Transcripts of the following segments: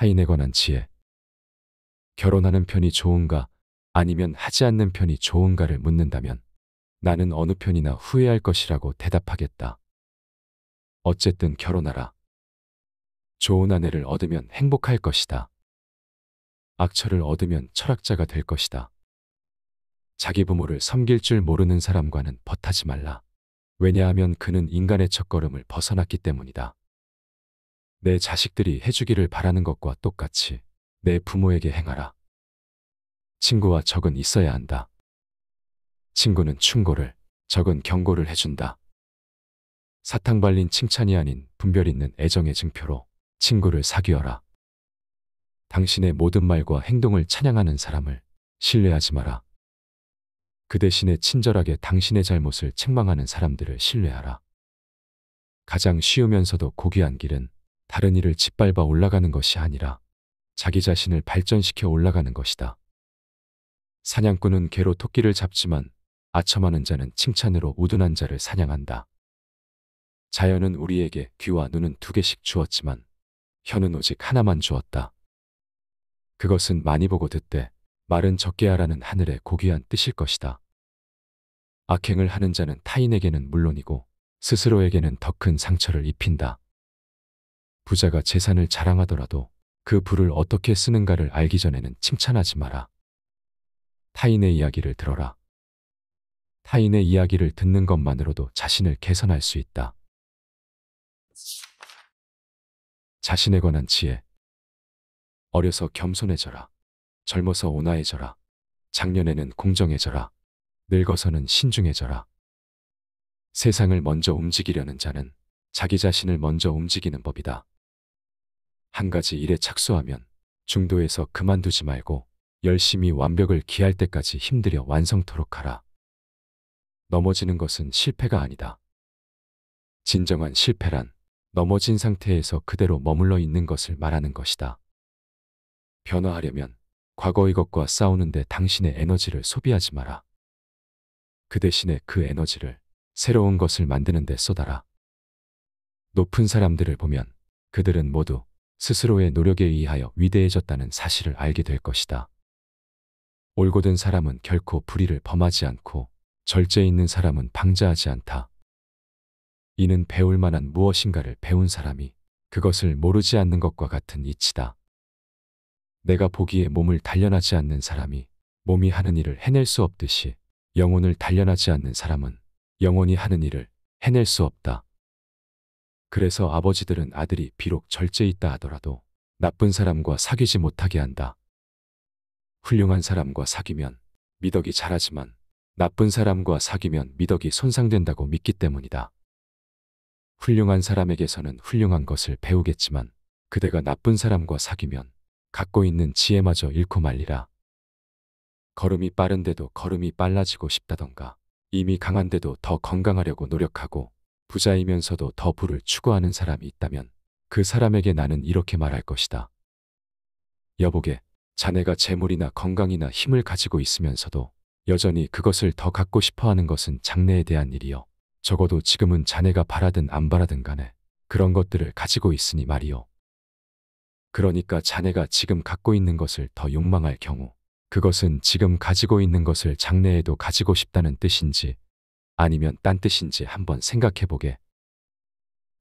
타인에 관한 지혜. 결혼하는 편이 좋은가 아니면 하지 않는 편이 좋은가를 묻는다면 나는 어느 편이나 후회할 것이라고 대답하겠다. 어쨌든 결혼하라. 좋은 아내를 얻으면 행복할 것이다. 악처를 얻으면 철학자가 될 것이다. 자기 부모를 섬길 줄 모르는 사람과는 벗하지 말라. 왜냐하면 그는 인간의 첫걸음을 벗어났기 때문이다. 내 자식들이 해주기를 바라는 것과 똑같이 내 부모에게 행하라. 친구와 적은 있어야 한다. 친구는 충고를, 적은 경고를 해준다. 사탕 발린 칭찬이 아닌 분별 있는 애정의 증표로 친구를 사귀어라. 당신의 모든 말과 행동을 찬양하는 사람을 신뢰하지 마라. 그 대신에 친절하게 당신의 잘못을 책망하는 사람들을 신뢰하라. 가장 쉬우면서도 고귀한 길은 다른 일을 짓밟아 올라가는 것이 아니라 자기 자신을 발전시켜 올라가는 것이다. 사냥꾼은 개로 토끼를 잡지만 아첨하는 자는 칭찬으로 우둔한 자를 사냥한다. 자연은 우리에게 귀와 눈은 두 개씩 주었지만 혀는 오직 하나만 주었다. 그것은 많이 보고 듣되 말은 적게 하라는 하늘의 고귀한 뜻일 것이다. 악행을 하는 자는 타인에게는 물론이고 스스로에게는 더 큰 상처를 입힌다. 부자가 재산을 자랑하더라도 그 부를 어떻게 쓰는가를 알기 전에는 칭찬하지 마라. 타인의 이야기를 들어라. 타인의 이야기를 듣는 것만으로도 자신을 개선할 수 있다. 자신에 관한 지혜. 어려서 겸손해져라. 젊어서 온화해져라. 작년에는 공정해져라. 늙어서는 신중해져라. 세상을 먼저 움직이려는 자는 자기 자신을 먼저 움직이는 법이다. 한 가지 일에 착수하면 중도에서 그만두지 말고 열심히 완벽을 기할 때까지 힘들여 완성토록 하라. 넘어지는 것은 실패가 아니다. 진정한 실패란 넘어진 상태에서 그대로 머물러 있는 것을 말하는 것이다. 변화하려면 과거의 것과 싸우는데 당신의 에너지를 소비하지 마라. 그 대신에 그 에너지를 새로운 것을 만드는 데 쏟아라. 높은 사람들을 보면 그들은 모두 스스로의 노력에 의하여 위대해졌다는 사실을 알게 될 것이다. 올곧은 사람은 결코 불의를 범하지 않고 절제 있는 사람은 방자하지 않다. 이는 배울 만한 무엇인가를 배운 사람이 그것을 모르지 않는 것과 같은 이치다. 내가 보기에 몸을 단련하지 않는 사람이 몸이 하는 일을 해낼 수 없듯이 영혼을 단련하지 않는 사람은 영혼이 하는 일을 해낼 수 없다. 그래서 아버지들은 아들이 비록 절제 있다 하더라도 나쁜 사람과 사귀지 못하게 한다. 훌륭한 사람과 사귀면 미덕이 자라지만 나쁜 사람과 사귀면 미덕이 손상된다고 믿기 때문이다. 훌륭한 사람에게서는 훌륭한 것을 배우겠지만 그대가 나쁜 사람과 사귀면 갖고 있는 지혜마저 잃고 말리라. 걸음이 빠른데도 걸음이 빨라지고 싶다던가 이미 강한데도 더 건강하려고 노력하고 부자이면서도 더 부를 추구하는 사람이 있다면 그 사람에게 나는 이렇게 말할 것이다. 여보게, 자네가 재물이나 건강이나 힘을 가지고 있으면서도 여전히 그것을 더 갖고 싶어 하는 것은 장래에 대한 일이요. 적어도 지금은 자네가 바라든 안 바라든 간에 그런 것들을 가지고 있으니 말이요. 그러니까 자네가 지금 갖고 있는 것을 더 욕망할 경우 그것은 지금 가지고 있는 것을 장래에도 가지고 싶다는 뜻인지 아니면 딴 뜻인지 한번 생각해보게.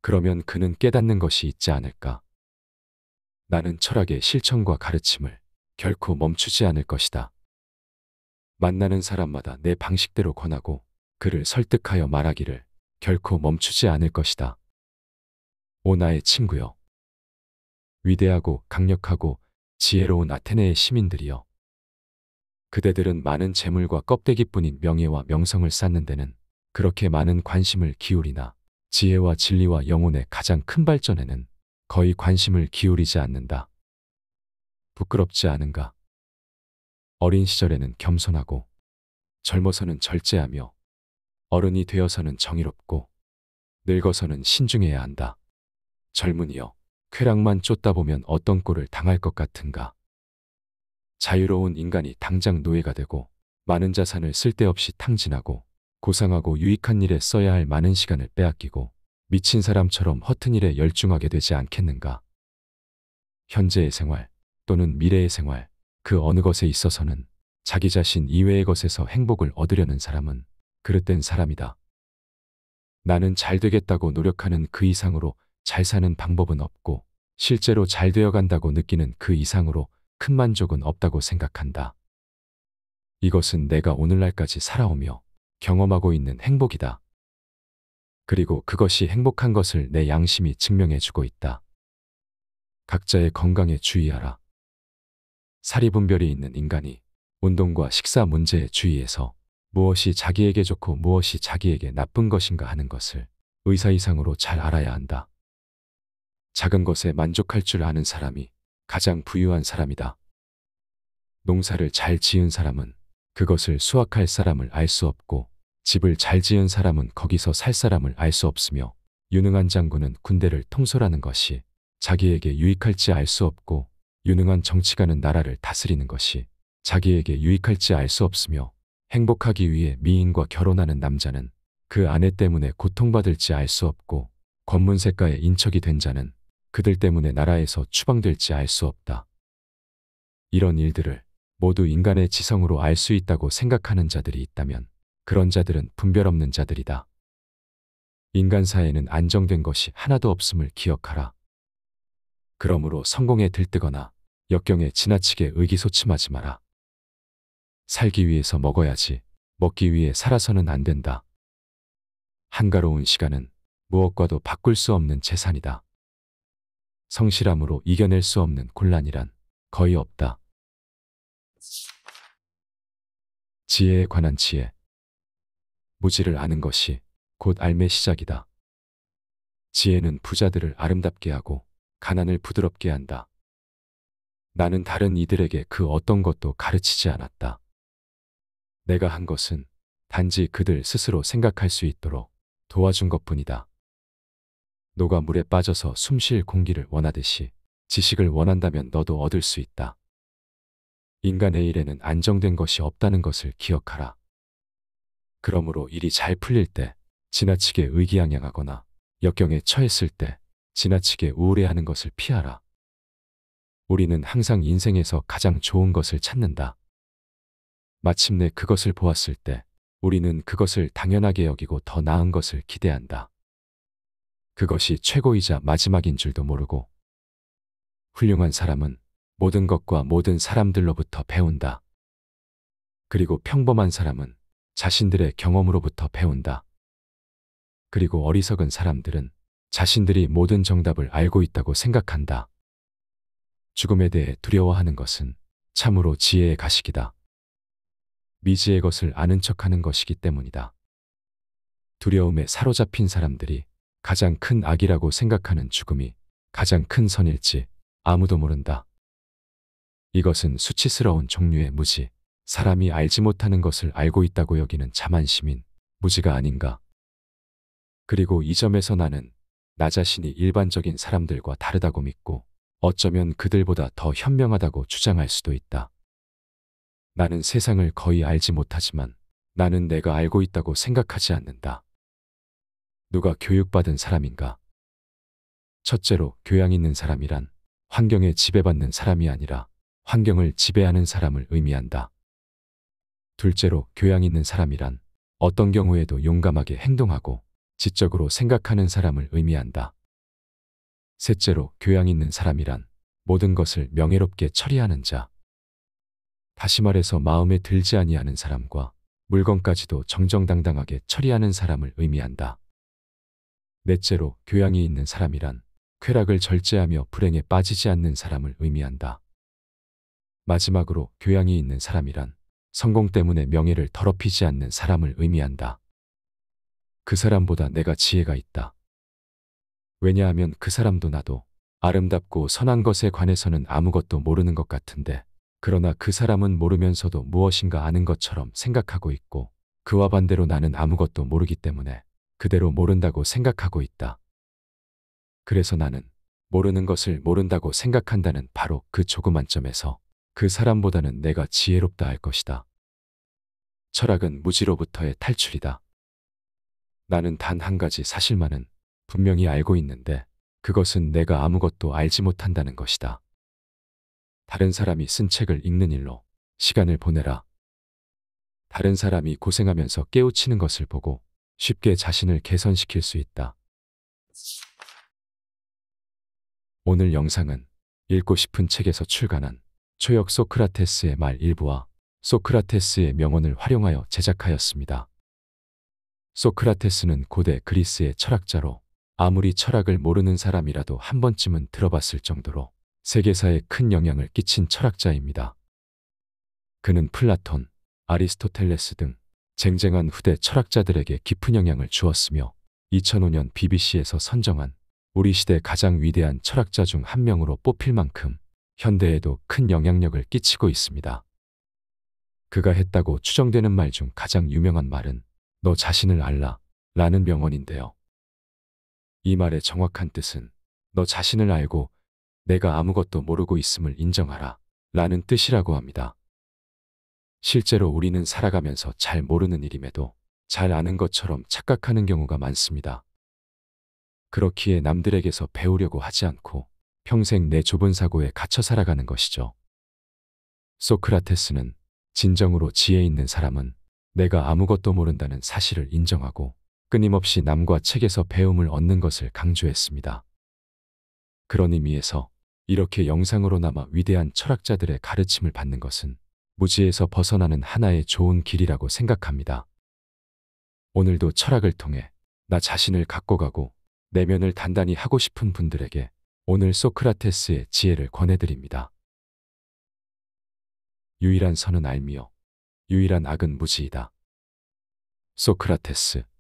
그러면 그는 깨닫는 것이 있지 않을까. 나는 철학의 실천과 가르침을 결코 멈추지 않을 것이다. 만나는 사람마다 내 방식대로 권하고 그를 설득하여 말하기를 결코 멈추지 않을 것이다. 오 나의 친구여. 위대하고 강력하고 지혜로운 아테네의 시민들이여. 그대들은 많은 재물과 껍데기뿐인 명예와 명성을 쌓는 데는 그렇게 많은 관심을 기울이나 지혜와 진리와 영혼의 가장 큰 발전에는 거의 관심을 기울이지 않는다. 부끄럽지 않은가? 어린 시절에는 겸손하고 젊어서는 절제하며 어른이 되어서는 정의롭고 늙어서는 신중해야 한다. 젊은이여, 쾌락만 쫓다 보면 어떤 꼴을 당할 것 같은가? 자유로운 인간이 당장 노예가 되고 많은 자산을 쓸데없이 탕진하고 고상하고 유익한 일에 써야 할 많은 시간을 빼앗기고 미친 사람처럼 허튼 일에 열중하게 되지 않겠는가. 현재의 생활 또는 미래의 생활 그 어느 것에 있어서는 자기 자신 이외의 것에서 행복을 얻으려는 사람은 그릇된 사람이다. 나는 잘 되겠다고 노력하는 그 이상으로 잘 사는 방법은 없고 실제로 잘 되어 간다고 느끼는 그 이상으로 큰 만족은 없다고 생각한다. 이것은 내가 오늘날까지 살아오며 경험하고 있는 행복이다. 그리고 그것이 행복한 것을 내 양심이 증명해주고 있다. 각자의 건강에 주의하라. 사리분별이 있는 인간이 운동과 식사 문제에 주의해서 무엇이 자기에게 좋고 무엇이 자기에게 나쁜 것인가 하는 것을 의사 이상으로 잘 알아야 한다. 작은 것에 만족할 줄 아는 사람이 가장 부유한 사람이다. 농사를 잘 지은 사람은 그것을 수확할 사람을 알 수 없고 집을 잘 지은 사람은 거기서 살 사람을 알 수 없으며 유능한 장군은 군대를 통솔하는 것이 자기에게 유익할지 알 수 없고 유능한 정치가는 나라를 다스리는 것이 자기에게 유익할지 알 수 없으며 행복하기 위해 미인과 결혼하는 남자는 그 아내 때문에 고통받을지 알 수 없고 권문세가의 인척이 된 자는 그들 때문에 나라에서 추방될지 알 수 없다. 이런 일들을 모두 인간의 지성으로 알 수 있다고 생각하는 자들이 있다면 그런 자들은 분별 없는 자들이다. 인간 사회는 안정된 것이 하나도 없음을 기억하라. 그러므로 성공에 들뜨거나 역경에 지나치게 의기소침하지 마라. 살기 위해서 먹어야지 먹기 위해 살아서는 안 된다. 한가로운 시간은 무엇과도 바꿀 수 없는 재산이다. 성실함으로 이겨낼 수 없는 곤란이란 거의 없다. 지혜에 관한 지혜. 무지를 아는 것이 곧 알매 시작이다. 지혜는 부자들을 아름답게 하고 가난을 부드럽게 한다. 나는 다른 이들에게 그 어떤 것도 가르치지 않았다. 내가 한 것은 단지 그들 스스로 생각할 수 있도록 도와준 것 뿐이다. 너가 물에 빠져서 숨 쉴 공기를 원하듯이 지식을 원한다면 너도 얻을 수 있다. 인간의 일에는 안정된 것이 없다는 것을 기억하라. 그러므로 일이 잘 풀릴 때 지나치게 의기양양하거나 역경에 처했을 때 지나치게 우울해하는 것을 피하라. 우리는 항상 인생에서 가장 좋은 것을 찾는다. 마침내 그것을 보았을 때 우리는 그것을 당연하게 여기고 더 나은 것을 기대한다. 그것이 최고이자 마지막인 줄도 모르고 훌륭한 사람은 모든 것과 모든 사람들로부터 배운다. 그리고 평범한 사람은 자신들의 경험으로부터 배운다. 그리고 어리석은 사람들은 자신들이 모든 정답을 알고 있다고 생각한다. 죽음에 대해 두려워하는 것은 참으로 지혜의 가식이다. 미지의 것을 아는 척하는 것이기 때문이다. 두려움에 사로잡힌 사람들이 가장 큰 악이라고 생각하는 죽음이 가장 큰 선일지 아무도 모른다. 이것은 수치스러운 종류의 무지, 사람이 알지 못하는 것을 알고 있다고 여기는 자만심인 무지가 아닌가. 그리고 이 점에서 나는 나 자신이 일반적인 사람들과 다르다고 믿고 어쩌면 그들보다 더 현명하다고 주장할 수도 있다. 나는 세상을 거의 알지 못하지만 나는 내가 알고 있다고 생각하지 않는다. 누가 교육받은 사람인가? 첫째로 교양 있는 사람이란 환경에 지배받는 사람이 아니라 환경을 지배하는 사람을 의미한다. 둘째로 교양 있는 사람이란 어떤 경우에도 용감하게 행동하고 지적으로 생각하는 사람을 의미한다. 셋째로 교양 있는 사람이란 모든 것을 명예롭게 처리하는 자. 다시 말해서 마음에 들지 아니하는 사람과 물건까지도 정정당당하게 처리하는 사람을 의미한다. 넷째로 교양이 있는 사람이란 쾌락을 절제하며 불행에 빠지지 않는 사람을 의미한다. 마지막으로 교양이 있는 사람이란 성공 때문에 명예를 더럽히지 않는 사람을 의미한다. 그 사람보다 내가 지혜가 있다. 왜냐하면 그 사람도 나도 아름답고 선한 것에 관해서는 아무것도 모르는 것 같은데 그러나 그 사람은 모르면서도 무엇인가 아는 것처럼 생각하고 있고 그와 반대로 나는 아무것도 모르기 때문에 그대로 모른다고 생각하고 있다. 그래서 나는 모르는 것을 모른다고 생각한다는 바로 그 조그만 점에서 그 사람보다는 내가 지혜롭다 할 것이다. 철학은 무지로부터의 탈출이다. 나는 단 한 가지 사실만은 분명히 알고 있는데 그것은 내가 아무것도 알지 못한다는 것이다. 다른 사람이 쓴 책을 읽는 일로 시간을 보내라. 다른 사람이 고생하면서 깨우치는 것을 보고 쉽게 자신을 개선시킬 수 있다. 오늘 영상은 읽고 싶은 책에서 출간한 초역 소크라테스의 말 일부와 소크라테스의 명언을 활용하여 제작하였습니다. 소크라테스는 고대 그리스의 철학자로 아무리 철학을 모르는 사람이라도 한 번쯤은 들어봤을 정도로 세계사에 큰 영향을 끼친 철학자입니다. 그는 플라톤, 아리스토텔레스 등 쟁쟁한 후대 철학자들에게 깊은 영향을 주었으며 2005년 BBC에서 선정한 우리 시대 가장 위대한 철학자 중 한 명으로 뽑힐 만큼 현대에도 큰 영향력을 끼치고 있습니다. 그가 했다고 추정되는 말 중 가장 유명한 말은 너 자신을 알라 라는 명언인데요. 이 말의 정확한 뜻은 너 자신을 알고 내가 아무것도 모르고 있음을 인정하라 라는 뜻이라고 합니다. 실제로 우리는 살아가면서 잘 모르는 일임에도 잘 아는 것처럼 착각하는 경우가 많습니다. 그렇기에 남들에게서 배우려고 하지 않고 평생 내 좁은 사고에 갇혀 살아가는 것이죠. 소크라테스는 진정으로 지혜 있는 사람은 내가 아무것도 모른다는 사실을 인정하고 끊임없이 남과 책에서 배움을 얻는 것을 강조했습니다. 그런 의미에서 이렇게 영상으로 남아 위대한 철학자들의 가르침을 받는 것은 무지에서 벗어나는 하나의 좋은 길이라고 생각합니다. 오늘도 철학을 통해 나 자신을 갖고 가고 내면을 단단히 하고 싶은 분들에게 오늘 소크라테스의 지혜를 권해드립니다. 유일한 선은 알미요. 유일한 악은 무지이다. 소크라테스